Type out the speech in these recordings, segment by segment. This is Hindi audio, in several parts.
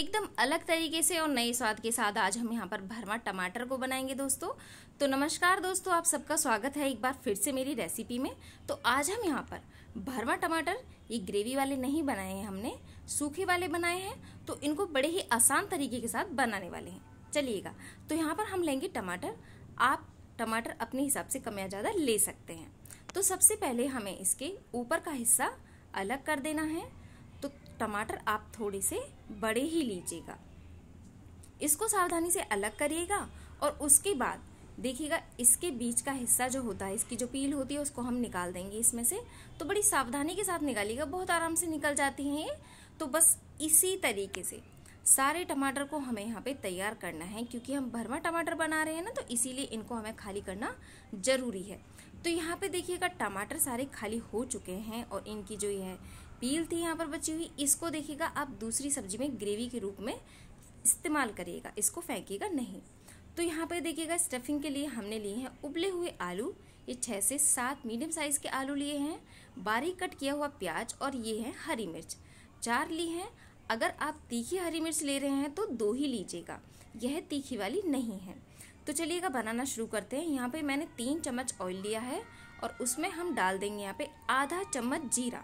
एकदम अलग तरीके से और नए स्वाद के साथ आज हम यहाँ पर भरमा टमाटर को बनाएंगे दोस्तों तो नमस्कार दोस्तों आप सबका स्वागत है एक बार फिर से मेरी रेसिपी में तो आज हम यहाँ पर भरमा टमाटर ये ग्रेवी वाले नहीं बनाए हैं हमने सूखे वाले बनाए हैं तो इनको बड़े ही आसान तरीके के साथ बनाने वाले हैं चलिएगा तो यहाँ पर हम लेंगे टमाटर आप टमाटर अपने हिसाब से कम या ज़्यादा ले सकते हैं तो सबसे पहले हमें इसके ऊपर का हिस्सा अलग कर देना है टमाटर आप थोड़े से बड़े ही लीजिएगा इसको सावधानी से अलग करिएगा और उसके बाद देखिएगा इसके बीच का हिस्सा जो होता है इसकी जो पील होती है उसको हम निकाल देंगे इसमें से तो बड़ी सावधानी के साथ निकालिएगा बहुत आराम से निकल जाती हैं ये तो बस इसी तरीके से सारे टमाटर को हमें यहाँ पे तैयार करना है क्योंकि हम भरमा टमाटर बना रहे हैं ना तो इसीलिए इनको हमें खाली करना ज़रूरी है तो यहाँ पे देखिएगा टमाटर सारे खाली हो चुके हैं और इनकी जो ये पील थी यहाँ पर बची हुई इसको देखिएगा आप दूसरी सब्जी में ग्रेवी के रूप में इस्तेमाल करिएगा इसको फेंकिएगा नहीं तो यहाँ पर देखिएगा स्टफिंग के लिए हमने लिए हैं उबले हुए आलू ये छः से सात मीडियम साइज़ के आलू लिए हैं बारीक कट किया हुआ प्याज और ये है हरी मिर्च चार ली हैं अगर आप तीखी हरी मिर्च ले रहे हैं तो दो ही लीजिएगा यह तीखी वाली नहीं है तो चलिएगा बनाना शुरू करते हैं यहाँ पे मैंने तीन चम्मच ऑयल लिया है और उसमें हम डाल देंगे यहाँ पे आधा चम्मच जीरा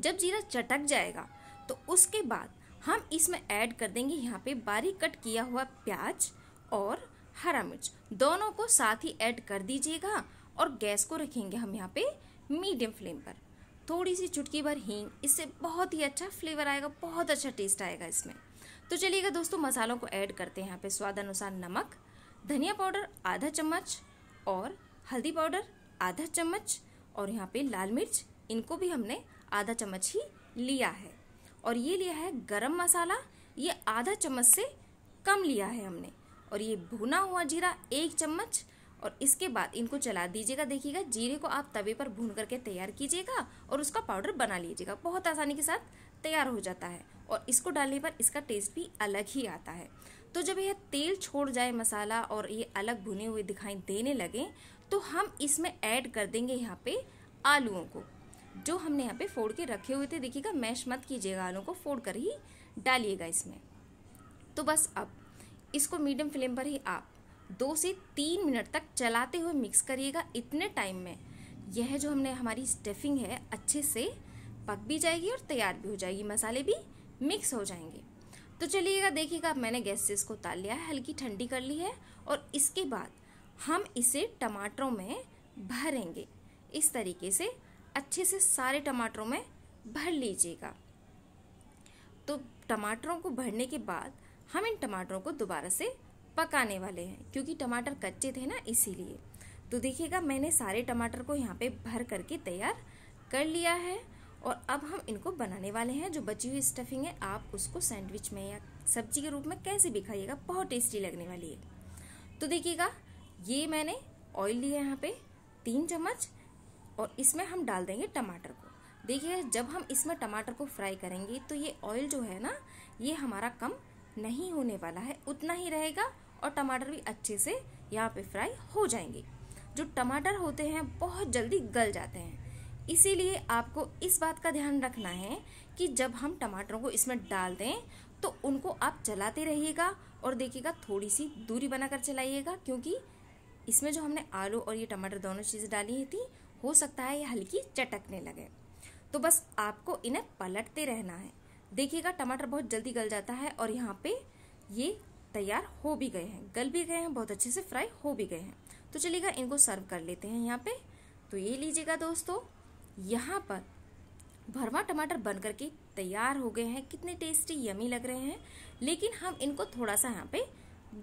जब जीरा चटक जाएगा तो उसके बाद हम इसमें ऐड कर देंगे यहाँ पे बारीक कट किया हुआ प्याज और हरा मिर्च दोनों को साथ ही ऐड कर दीजिएगा और गैस को रखेंगे हम यहाँ पे मीडियम फ्लेम पर थोड़ी सी चुटकी भर हींग इससे बहुत ही अच्छा फ्लेवर आएगा बहुत अच्छा टेस्ट आएगा इसमें तो चलिएगा दोस्तों मसालों को ऐड करते हैं यहाँ पे स्वाद अनुसार नमक धनिया पाउडर आधा चम्मच और हल्दी पाउडर आधा चम्मच और यहाँ पे लाल मिर्च इनको भी हमने आधा चम्मच ही लिया है और ये लिया है गरम मसाला ये आधा चम्मच से कम लिया है हमने और ये भुना हुआ जीरा एक चम्मच और इसके बाद इनको चला दीजिएगा देखिएगा जीरे को आप तवे पर भून करके तैयार कीजिएगा और उसका पाउडर बना लीजिएगा बहुत आसानी के साथ तैयार हो जाता है और इसको डालने पर इसका टेस्ट भी अलग ही आता है तो जब यह तेल छोड़ जाए मसाला और ये अलग भुने हुए दिखाई देने लगे तो हम इसमें ऐड कर देंगे यहाँ पे आलूओं को जो हमने यहाँ पे फोड़ के रखे हुए थे देखिएगा मैश मत कीजिएगा आलू को फोड़ कर ही डालिएगा इसमें तो बस अब इसको मीडियम फ्लेम पर ही आप दो से तीन मिनट तक चलाते हुए मिक्स करिएगा इतने टाइम में यह जो हमने हमारी स्टफिंग है अच्छे से पक भी जाएगी और तैयार भी हो जाएगी मसाले भी मिक्स हो जाएंगे तो चलिएगा देखिएगा मैंने गैस से इसको ताल लिया है हल्की ठंडी कर ली है और इसके बाद हम इसे टमाटरों में भरेंगे इस तरीके से अच्छे से सारे टमाटरों में भर लीजिएगा तो टमाटरों को भरने के बाद हम इन टमाटरों को दोबारा से पकाने वाले हैं क्योंकि टमाटर कच्चे थे ना इसीलिए तो देखिएगा मैंने सारे टमाटर को यहाँ पे भर करके तैयार कर लिया है और अब हम इनको बनाने वाले हैं जो बची हुई स्टफिंग है आप उसको सैंडविच में या सब्जी के रूप में कैसे भी खाइएगा बहुत टेस्टी लगने वाली है तो देखिएगा ये मैंने ऑयल लिया यहाँ पे तीन चम्मच और इसमें हम डाल देंगे टमाटर को देखिए जब हम इसमें टमाटर को फ्राई करेंगे तो ये ऑयल जो है ना ये हमारा कम नहीं होने वाला है उतना ही रहेगा और टमाटर भी अच्छे से यहाँ पे फ्राई हो जाएंगे जो टमाटर होते हैं बहुत जल्दी गल जाते हैं इसीलिए आपको इस बात का ध्यान रखना है कि जब हम टमाटरों को इसमें डाल दें तो उनको आप चलाते रहिएगा और देखिएगा थोड़ी सी दूरी बनाकर चलाइएगा क्योंकि इसमें जो हमने आलू और ये टमाटर दोनों चीज़ें डाली थी हो सकता है ये हल्की चटकने लगे तो बस आपको इन्हें पलटते रहना है देखिएगा टमाटर बहुत जल्दी गल जाता है और यहाँ पे ये तैयार हो भी गए हैं गल भी गए हैं बहुत अच्छे से फ्राई हो भी गए हैं तो चलिएगा इनको सर्व कर लेते हैं यहाँ पे तो ये लीजिएगा दोस्तों यहाँ पर भरवा टमाटर बन करके तैयार हो गए हैं कितने टेस्टी यमी लग रहे हैं लेकिन हम इनको थोड़ा सा यहाँ पे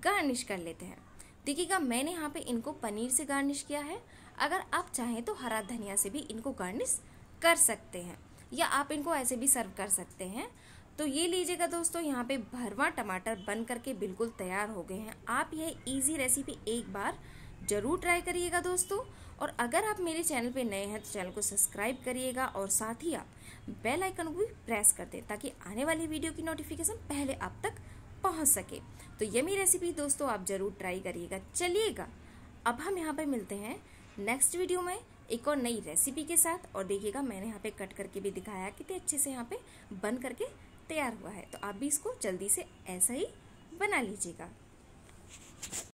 गार्निश कर लेते हैं देखिएगा मैंने यहाँ पे इनको पनीर से गार्निश किया है अगर आप चाहें तो हरा धनिया से भी इनको गार्निश कर सकते हैं या आप इनको ऐसे भी सर्व कर सकते हैं तो ये लीजिएगा दोस्तों यहाँ पे भरवा टमाटर बन करके बिल्कुल तैयार हो गए हैं आप यह इजी रेसिपी एक बार ज़रूर ट्राई करिएगा दोस्तों और अगर आप मेरे चैनल पे नए हैं तो चैनल को सब्सक्राइब करिएगा और साथ ही आप बेल आइकन को भी प्रेस कर दें ताकि आने वाली वीडियो की नोटिफिकेशन पहले आप तक पहुँच सके तो यमी रेसिपी दोस्तों आप ज़रूर ट्राई करिएगा चलिएगा अब हम यहाँ पर मिलते हैं नेक्स्ट वीडियो में एक और नई रेसिपी के साथ और देखिएगा मैंने यहाँ पे कट करके भी दिखाया कितने अच्छे से यहाँ पे बन करके तैयार हुआ है तो आप भी इसको जल्दी से ऐसा ही बना लीजिएगा